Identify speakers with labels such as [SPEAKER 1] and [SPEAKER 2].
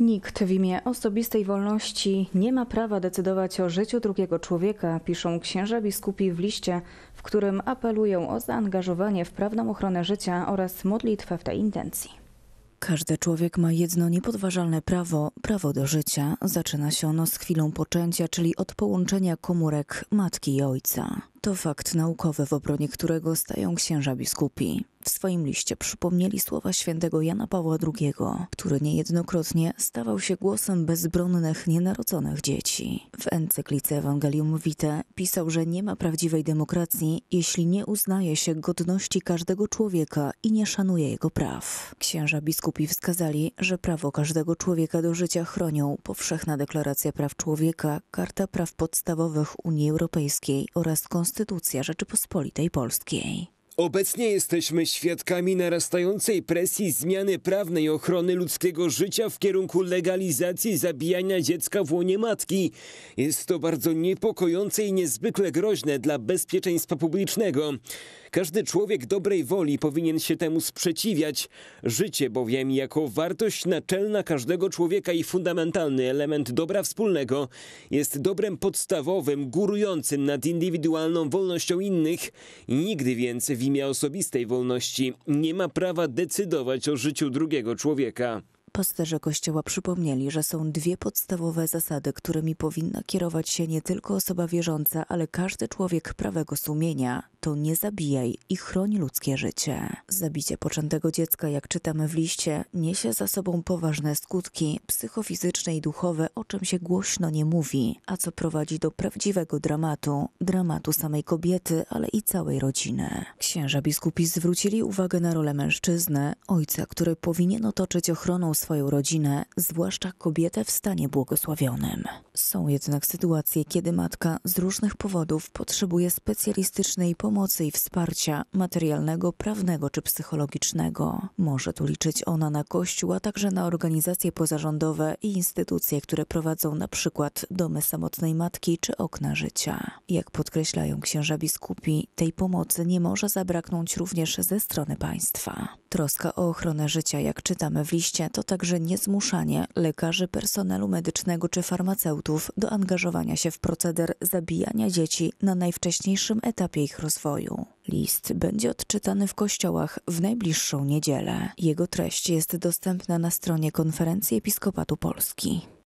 [SPEAKER 1] Nikt w imię osobistej wolności nie ma prawa decydować o życiu drugiego człowieka, piszą księża biskupi w liście, w którym apelują o zaangażowanie w prawną ochronę życia oraz modlitwę w tej intencji. Każdy człowiek ma jedno niepodważalne prawo, prawo do życia. Zaczyna się ono z chwilą poczęcia, czyli od połączenia komórek matki i ojca. To fakt naukowy, w obronie którego stają księża biskupi. W swoim liście przypomnieli słowa świętego Jana Pawła II, który niejednokrotnie stawał się głosem bezbronnych, nienarodzonych dzieci. W encyklice Evangelium Vitae pisał, że nie ma prawdziwej demokracji, jeśli nie uznaje się godności każdego człowieka i nie szanuje jego praw. Księża biskupi wskazali, że prawo każdego człowieka do życia chronią Powszechna Deklaracja Praw Człowieka, Karta Praw Podstawowych Unii Europejskiej oraz Konstytucja Rzeczypospolitej Polskiej.
[SPEAKER 2] Obecnie jesteśmy świadkami narastającej presji zmiany prawnej ochrony ludzkiego życia w kierunku legalizacji zabijania dziecka w łonie matki. Jest to bardzo niepokojące i niezwykle groźne dla bezpieczeństwa publicznego. Każdy człowiek dobrej woli powinien się temu sprzeciwiać. Życie bowiem jako wartość naczelna każdego człowieka i fundamentalny element dobra wspólnego jest dobrem podstawowym, górującym nad indywidualną wolnością innych. Nigdy więcej w imię osobistej wolności nie ma prawa decydować o życiu drugiego człowieka.
[SPEAKER 1] Pasterze Kościoła przypomnieli, że są dwie podstawowe zasady, którymi powinna kierować się nie tylko osoba wierząca, ale każdy człowiek prawego sumienia to nie zabijaj i chroni ludzkie życie. Zabicie poczętego dziecka, jak czytamy w liście, niesie za sobą poważne skutki psychofizyczne i duchowe, o czym się głośno nie mówi, a co prowadzi do prawdziwego dramatu, dramatu samej kobiety, ale i całej rodziny. Księża biskupi zwrócili uwagę na rolę mężczyzny, ojca, który powinien otoczyć ochroną swoją rodzinę, zwłaszcza kobietę w stanie błogosławionym. Są jednak sytuacje, kiedy matka z różnych powodów potrzebuje specjalistycznej pomocy pomocy i wsparcia materialnego, prawnego czy psychologicznego. Może tu liczyć ona na Kościół, a także na organizacje pozarządowe i instytucje, które prowadzą na przykład domy samotnej matki czy okna życia. Jak podkreślają księża biskupi, tej pomocy nie może zabraknąć również ze strony państwa. Troska o ochronę życia, jak czytamy w liście, to także niezmuszanie lekarzy, personelu medycznego czy farmaceutów do angażowania się w proceder zabijania dzieci na najwcześniejszym etapie ich rozwoju. List będzie odczytany w kościołach w najbliższą niedzielę. Jego treść jest dostępna na stronie Konferencji Episkopatu Polski.